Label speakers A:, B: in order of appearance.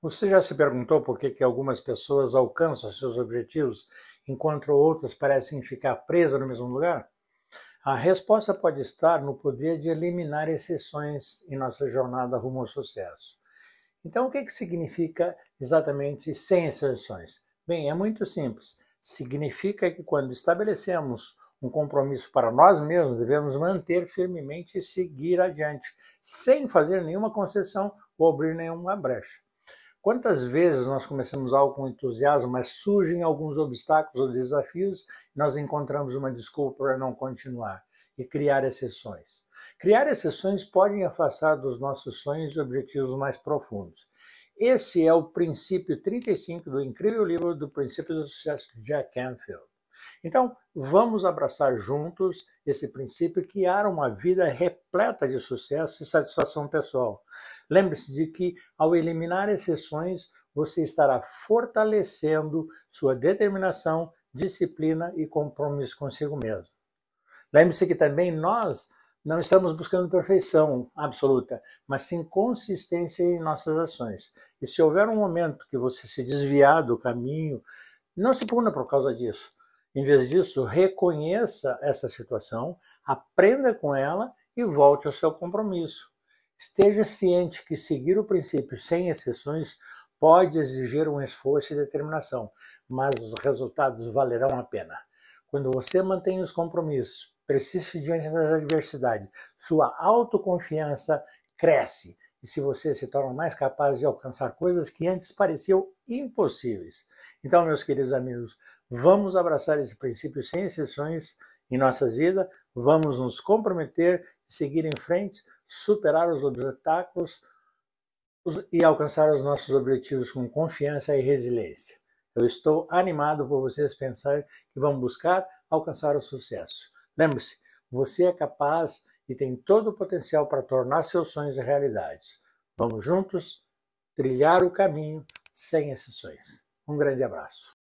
A: Você já se perguntou por que, que algumas pessoas alcançam seus objetivos enquanto outras parecem ficar presas no mesmo lugar? A resposta pode estar no poder de eliminar exceções em nossa jornada rumo ao sucesso. Então, o que, que significa exatamente sem exceções? Bem, é muito simples. Significa que quando estabelecemos um compromisso para nós mesmos, devemos manter firmemente e seguir adiante, sem fazer nenhuma concessão ou abrir nenhuma brecha. Quantas vezes nós começamos algo com entusiasmo, mas surgem alguns obstáculos ou desafios e nós encontramos uma desculpa para não continuar e criar exceções. Criar exceções podem afastar dos nossos sonhos e objetivos mais profundos. Esse é o princípio 35 do incrível livro do princípio do sucesso de Jack Canfield. Então, vamos abraçar juntos esse princípio e criar uma vida repleta de sucesso e satisfação pessoal. Lembre-se de que, ao eliminar exceções, você estará fortalecendo sua determinação, disciplina e compromisso consigo mesmo. Lembre-se que também nós não estamos buscando perfeição absoluta, mas sim consistência em nossas ações. E se houver um momento que você se desviar do caminho, não se puna por causa disso em vez disso, reconheça essa situação, aprenda com ela e volte ao seu compromisso. Esteja ciente que seguir o princípio sem exceções pode exigir um esforço e determinação, mas os resultados valerão a pena. Quando você mantém os compromissos, persiste diante das adversidades, sua autoconfiança cresce e se você se torna mais capaz de alcançar coisas que antes pareciam impossíveis. Então, meus queridos amigos, vamos abraçar esse princípio sem exceções em nossas vidas, vamos nos comprometer e seguir em frente, superar os obstáculos e alcançar os nossos objetivos com confiança e resiliência. Eu estou animado por vocês pensarem que vão buscar alcançar o sucesso. Lembre-se, você é capaz e tem todo o potencial para tornar seus sonhos realidades. Vamos juntos trilhar o caminho sem exceções. Um grande abraço.